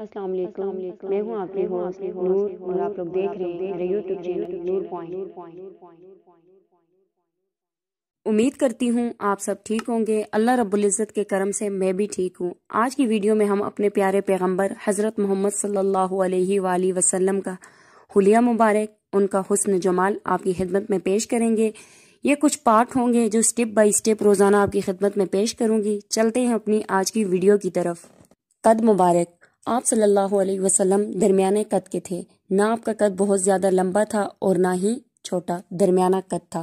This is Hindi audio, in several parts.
अस्सलाम वालेकुम मैं हूं आपके होस्ट नूर और आप लोग देख रहे हैं मेरा YouTube चैनल नूर पॉइंट उम्मीद करती हूँ आप सब ठीक होंगे अल्लाह रबुल्जत के करम से मैं भी ठीक हूँ आज की वीडियो में हम अपने प्यारे पैगंबर हज़रत मोहम्मद सल्लल्लाहु अलैहि वसल्लम का हुलिया मुबारक उनका हुस्न जमाल आपकी खिदमत में पेश करेंगे ये कुछ पार्ट होंगे जो स्टेप बाय स्टेप रोज़ाना आपकी खिदमत में पेश करूँगी चलते हैं अपनी आज की वीडियो की तरफ कद मुबारक आप सल्लल्लाहु अलैहि वसल्लम दरमियाने कद के थे ना आपका कद बहुत ज़्यादा लंबा था और ना ही छोटा दरमियाना कद था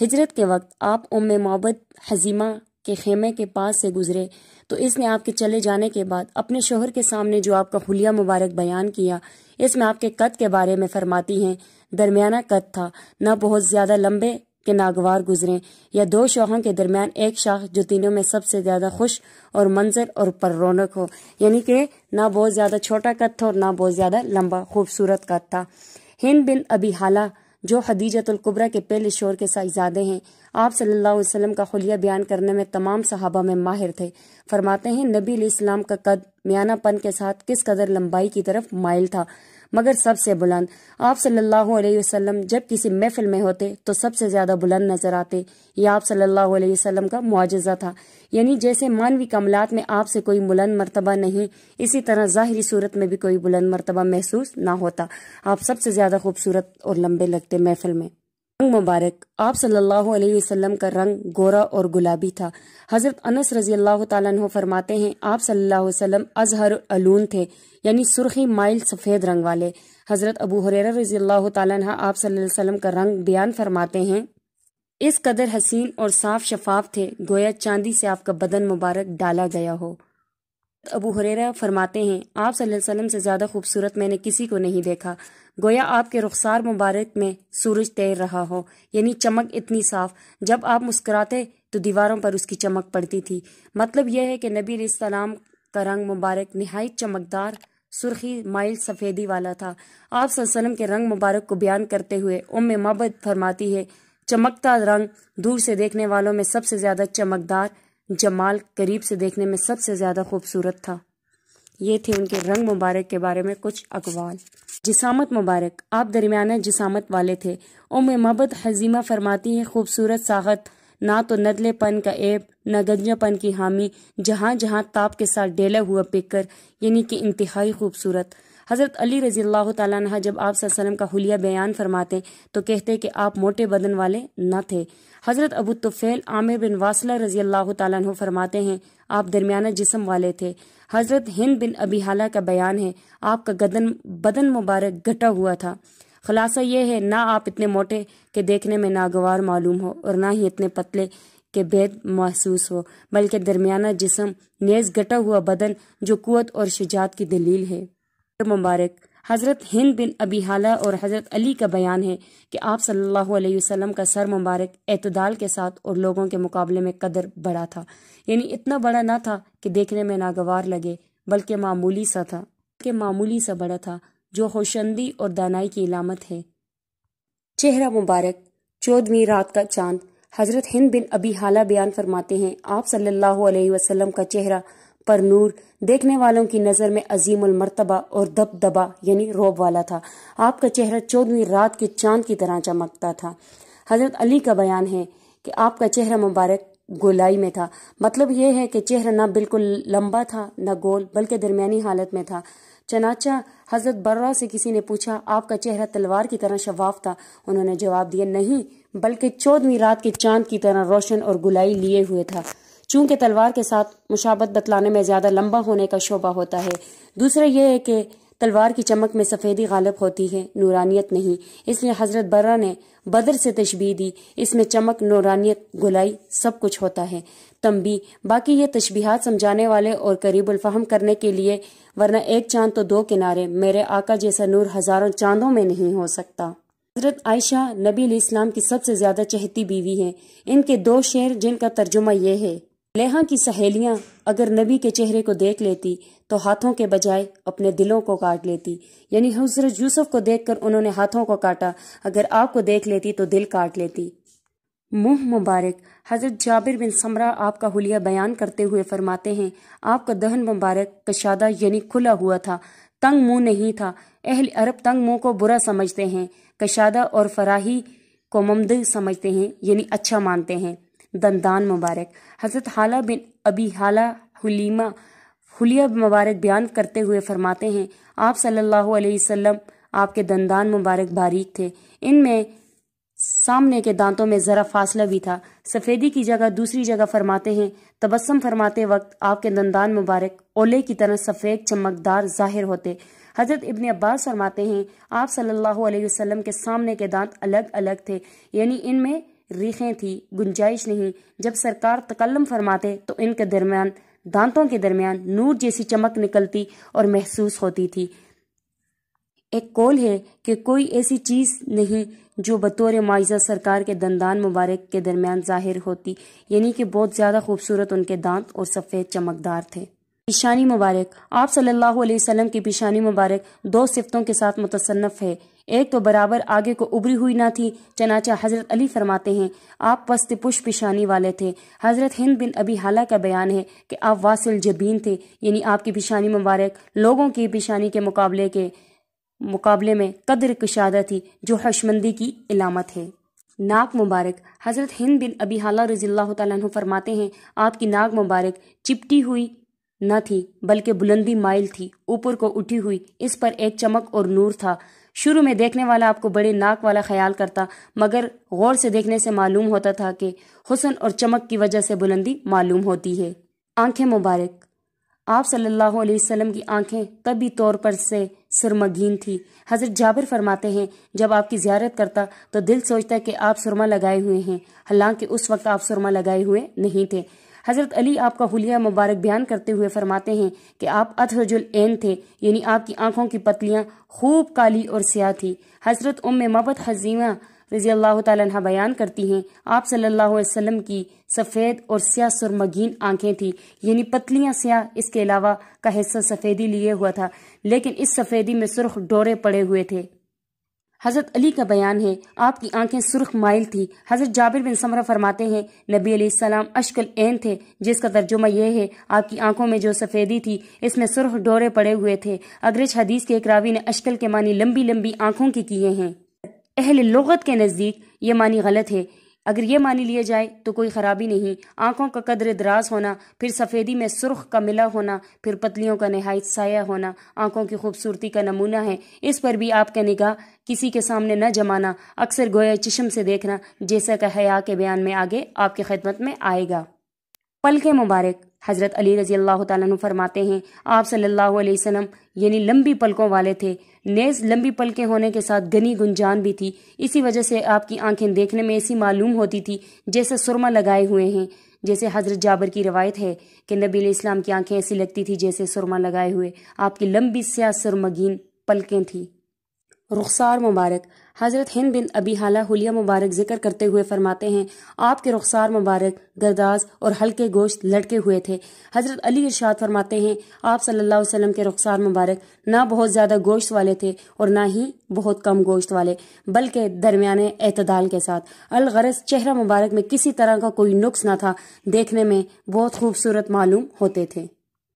हिजरत के वक्त आप उम मोहब्बत हजीमा के खेमे के पास से गुजरे तो इसने आपके चले जाने के बाद अपने शोहर के सामने जो आपका हुलिया मुबारक बयान किया इसमें आपके कद के बारे में फरमाती हैं दरमियाना कद था ना बहुत ज़्यादा लंबे के नागवार गुजरे या दो शोहों के दरमियान एक शाख जो तीनों में सबसे ज़्यादा खुश और मंजर और पर रौनक हो यानी कि ना बहुत ज़्यादा छोटा कद था और ना बहुत ज़्यादा लंबा खूबसूरत कद था हिंद बिन अभी हाला जो हदीजतुलकुबरा के पहले शोर के साइजादे हैं आप सल्लल्लाहु अलैहि वसल्लम का खुलिया बयान करने में तमाम सहाबा में माहिर थे फरमाते हैं नबी इस्लाम का कद पन के साथ किस कदर लंबाई की तरफ माइल था मगर सबसे बुलंद आप सल्लल्लाहु अलैहि वसल्लम जब किसी महफिल में होते तो सबसे ज़्यादा बुलंद नजर आते ये आप सल्लल्लाहु अलैहि वसल्लम का मुआजा था यानी जैसे मानवी कमलात में आपसे कोई बुलंद मरतबा नहीं इसी तरह जाहिर सूरत में भी कोई बुलंद मरतबा महसूस ना होता आप सबसे ज़्यादा खूबसूरत और लंबे लगते महफिल में रंग मुबारक आप सल्लल्लाहु अलैहि वसल्लम का रंग गोरा और गुलाबी था हज़रत अनस रजी अल्लाह फरमाते हैं आप सल्लल्लाहु अलैहि वसल्लम अजहर अलून थे यानी सुर्खी माइल सफ़ेद रंग वाले हज़रत अबू हुरैरा रजी अल्लाह तु आप सल्लल्लाहु अलैहि वसल्लम का रंग बयान फरमाते हैं इस कदर हसीन और साफ शफाफ थे गोया चांदी से आपका बदन मुबारक डाला गया हो अबू हुरेरा फरमाते हैं आप वसल्लम से ज़्यादा खूबसूरत मैंने किसी को नहीं देखा गोया आपके रुखसार मुबारक में सूरज तैर रहा हो यानी चमक इतनी साफ जब आप मुस्कुराते तो दीवारों पर उसकी चमक पड़ती थी मतलब यह है कि नबी सलाम का रंग मुबारक नहायत चमकदार सुर्खी माइल सफ़ेदी वाला था आप वसल्लम के रंग मुबारक को बयान करते हुए उम मबद फरमाती है चमकता रंग दूर से देखने वालों में सबसे ज़्यादा चमकदार जमाल करीब से देखने में सबसे ज़्यादा खूबसूरत था ये थे उनके रंग मुबारक के बारे में कुछ अकवाल जिसामत मुबारक आप दरमियाना जिसामत वाले थे उम मबद हजीमा फरमाती है खूबसूरत साहत ना तो नदले पन का ऐप न गंजापन की हामी जहाँ जहाँ ताप के साथ डेला हुआ पिकर यानी कि इंतहाई खूबसूरत हज़रत अली रज़ी अल्लाह तह जब आप का हुलिया बयान फरमाते तो कहते कि आप मोटे बदन वाले न थे हज़रत अबू तुफेल आमिर बिन वासला रज़ी अल्लाह तह फरमाते हैं आप दरमियाना जिसम वाले थे हज़रत हिंद बिन अबी हाला का बयान है आपका गदन बदन मुबारक घटा हुआ था खुलासा ये है ना आप इतने मोटे के देखने में नागवार मालूम हो और ना ही इतने पतले के बेद महसूस हो बल्कि दरमियाना जिसम नेज घटा हुआ बदन जो कुत और शिजात की दलील है तो मुबारक हज़रत हिंद बिन अबी हाला और हज़रत अली का बयान है कि आप सल्लल्लाहु अलैहि वसल्लम का सर मुबारक एतदाल के साथ और लोगों के मुकाबले में कदर बड़ा था यानी इतना बड़ा ना था कि देखने में नागवार लगे बल्कि मामूली सा था के मामूली सा बड़ा था जो होशंदी और दानाई की इलामत है चेहरा मुबारक चौदहवीं रात का चांद हज़रत हिंद बिन अबी हाला बयान फरमाते हैं आप सल्लल्लाहु अलैहि वसल्लम का चेहरा पर नूर देखने वालों की नज़र में अजीम मरतबा और दबा यानी रोब वाला था आपका चेहरा चौदहवीं रात के चांद की तरह चमकता था हज़रत अली का बयान है कि आपका चेहरा मुबारक गोलाई में था मतलब यह है कि चेहरा ना बिल्कुल लंबा था ना गोल बल्कि दरमियानी हालत में था चनाचा हजरत बर्रा से किसी ने पूछा आपका चेहरा तलवार की तरह शवाफ था उन्होंने जवाब दिया नहीं बल्कि चौदहवीं रात के चांद की तरह रोशन और गुलाई लिए हुए था चूंकि तलवार के साथ मुशाबत बतलाने में ज़्यादा लंबा होने का शोबा होता है दूसरा यह है कि तलवार की चमक में सफ़ेदी गालिब होती है नूरानियत नहीं इसलिए हज़रत बर्रा ने बदर से तशबी दी इसमें चमक नूरानियत गुलाई सब कुछ होता है तम्बी बाकी ये तशबीहात समझाने वाले और करीबुलफहम करने के लिए वरना एक चांद तो दो किनारे मेरे आका जैसा नूर हज़ारों चांदों में नहीं हो सकता हजरत आयशा नबी इस्लाम की सबसे ज़्यादा चहती बीवी है इनके दो शेर जिनका तर्जुमा यह है लेहा की सहेलियां अगर नबी के चेहरे को देख लेती तो हाथों के बजाय अपने दिलों को काट लेती यानी हजरत यूसुफ को देखकर उन्होंने हाथों को काटा अगर आपको देख लेती तो दिल काट लेती मुंह मुबारक हज़रत जाबिर बिन समरा आपका हुलिया बयान करते हुए फरमाते हैं आपका दहन मुबारक कशादा यानी खुला हुआ था तंग मुंह नहीं था अहल अरब तंग मुंह को बुरा समझते हैं कशादा और फराही को ममद समझते हैं यानी अच्छा मानते हैं दंदान मुबारक हज़रत हाला बिन अबी हाला हलीमा हुलिया मुबारक बयान करते हुए फरमाते हैं आप सल्लल्लाहु अलैहि वसल्लम आपके दंदान मुबारक बारीक थे इनमें सामने के दांतों में ज़रा फासला भी था सफ़ेदी की जगह दूसरी जगह फरमाते हैं तबस्सम फरमाते वक्त आपके दंदान मुबारक ओले की तरह सफ़ेद चमकदार जाहिर होते हज़रत इब्न अब्बास फरमाते हैं आप सल्लल्लाहु अलैहि वसल्लम के सामने के दांत अलग अलग थे यानी इनमें रीखें थी गुंजाइश नहीं जब सरकार तकल्लम फरमाते तो इनके दरमियान दांतों के दरमियान नूर जैसी चमक निकलती और महसूस होती थी एक कौल है कि कोई ऐसी चीज़ नहीं जो बतौर मुआवजा सरकार के दंदान मुबारक के दरमियान जाहिर होती यानी कि बहुत ज़्यादा खूबसूरत उनके दांत और सफ़ेद चमकदार थे पेशानी मुबारक आप सल्लल्लाहु अलैहि वसल्लम की पेशानी मुबारक दो सिफतों के साथ मुतसनफ़ है एक तो बराबर आगे को उभरी हुई ना थी चनाचा हजरत अली फरमाते हैं आप पस्त पुष्प पिशानी वाले थे हजरत हिंद बिन अभी हाला का बयान है कि आप वासिल जबीन थे यानी आपकी पिशानी मुबारक लोगों की पिशानी के मुकाबले के मुकाबले में कदर कशादा थी जो हशमंदी की इलामत है नाक मुबारक हज़रत हिंद बिन अबी हाला रजील्ला फरमाते हैं आपकी नाक मुबारक चिपटी हुई न थी बल्कि बुलंदी माइल थी ऊपर को उठी हुई इस पर एक चमक और नूर था शुरू में देखने वाला आपको बड़े नाक वाला ख्याल करता मगर गौर से देखने से मालूम होता था कि हुसन और चमक की वजह से बुलंदी मालूम होती है आंखें मुबारक आप सल्लल्लाहु अलैहि वसल्लम की आंखें कभी तौर पर से सुरमगीन थी हज़रत जाबिर फरमाते हैं जब आपकी ज्यारत करता तो दिल सोचता कि आप सुरमा लगाए हुए हैं हालांकि उस वक्त आप सुरमा लगाए हुए नहीं थे हज़रत अली आपका हुलिया मुबारक बयान करते हुए फरमाते हैं कि आप अथरजुल एन थे यानी आपकी आंखों की पतलियां खूब काली और स्याह थी हज़रत उम मबत हजीमा रजी अल्लाह तह बयान करती हैं आप सल्लल्लाहु अलैहि वसल्लम की सफ़ेद और स्या सुरमगीन आंखें थी यानी पतलियां स्याह इसके अलावा का हिस्सा सफ़ेदी लिए हुआ था लेकिन इस सफ़ेदी में सुर्ख डोरे पड़े हुए थे हज़रत अली का बयान है आपकी आंखें सुर्ख माइल थी हज़रत जाबिर बिन समरा फरमाते हैं नबी अलैहिस्सलाम अशकल एन थे जिसका तर्जुमा यह है आपकी आंखों में जो सफ़ेदी थी इसमें सुर्ख डोरे पड़े हुए थे अग्रज हदीस के एक रावी ने अशकल के मानी लंबी लंबी आंखों की किए हैं अहल लगत के नज़दीक ये मानी गलत है अगर ये मानी लिया जाए तो कोई खराबी नहीं आंखों का कदर दराज होना फिर सफ़ेदी में सुर्ख का मिला होना फिर पतलियों का नहायत साया होना आंखों की खूबसूरती का नमूना है इस पर भी आपका निगाह किसी के सामने न जमाना अक्सर गोया चश्म से देखना जैसा कि हया के बयान में आगे आपकी खिदमत में आएगा पल के मुबारक हज़रत अली रज़ी अल्लाह तु फरमाते हैं आप सल्लल्लाहु अलैहि वसल्लम यानी लंबी पलकों वाले थे नेज़ लंबी पलकें होने के साथ घनी गुंजान भी थी इसी वजह से आपकी आंखें देखने में ऐसी मालूम होती थी जैसे सुरमा लगाए हुए हैं जैसे हज़रत जाबर की रवायत है कि नबी इस्लाम की आंखें ऐसी लगती थी जैसे सुरमा लगाए हुए आपकी लंबी स्या सुरमगीन पलकें थीं रुखसार मुबारक हज़रत हिंद बिन अबी हाला हुलिया मुबारक जिक्र करते हुए फरमाते हैं आपके रुखसार मुबारक गर्दास और हल्के गोश्त लटके हुए थे हज़रत अली इरशाद फरमाते हैं आप सल्लल्लाहु अलैहि वसल्लम के रुखसार मुबारक ना बहुत ज़्यादा गोश्त वाले थे और ना ही बहुत कम गोश्त वाले बल्कि दरमियान एतदाल के साथ अलगरज चेहरा मुबारक में किसी तरह का कोई नुक्स ना था देखने में बहुत खूबसूरत मालूम होते थे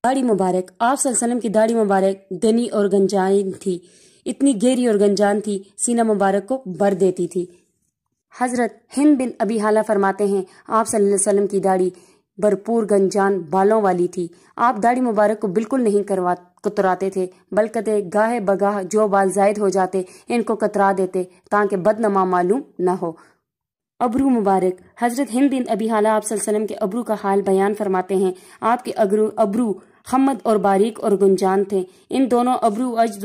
दाढ़ी मुबारक आप वसल्लम की दाढ़ी मुबारक गनी और गंजाइन थी इतनी गहरी और गंजान थी सीना मुबारक को भर देती थी हजरत हिंद बिन अभी हाला फरमाते हैं आप सल्लम की दाढ़ी भरपूर गंजान बालों वाली थी आप दाढ़ी मुबारक को बिल्कुल नहीं करवा कतराते थे बल्कि गाहे बगाह जो बाल जायद हो जाते इनको कतरा देते ताकि बदनमा मालूम न हो अबरू मुबारक हजरत हिंद बिन अभी हाला आप वसल्लम के अबरू का हाल बयान फरमाते हैं आपके अगरू अबरू हमद और बारीक और गुंजान थे इन दोनों अबरू अज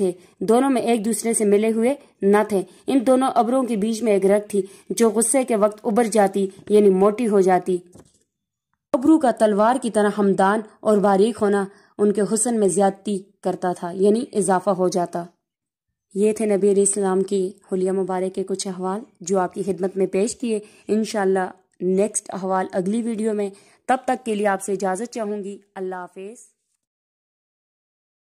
थे दोनों में एक दूसरे से मिले हुए न थे इन दोनों अबरों के बीच में एक रग थी जो गुस्से के वक्त उबर जाती यानी मोटी हो जाती अबरू का तलवार की तरह हमदान और बारीक होना उनके हुसन में ज्यादती करता था यानी इजाफा हो जाता ये थे नबी इस्लाम की हलिया मुबारक के कुछ अहवाल जो आपकी खिदमत में पेश किए इन नेक्स्ट अहवाल अगली वीडियो में तब तक के लिए आपसे इजाज़त चाहूँगी अल्लाह हाफिज़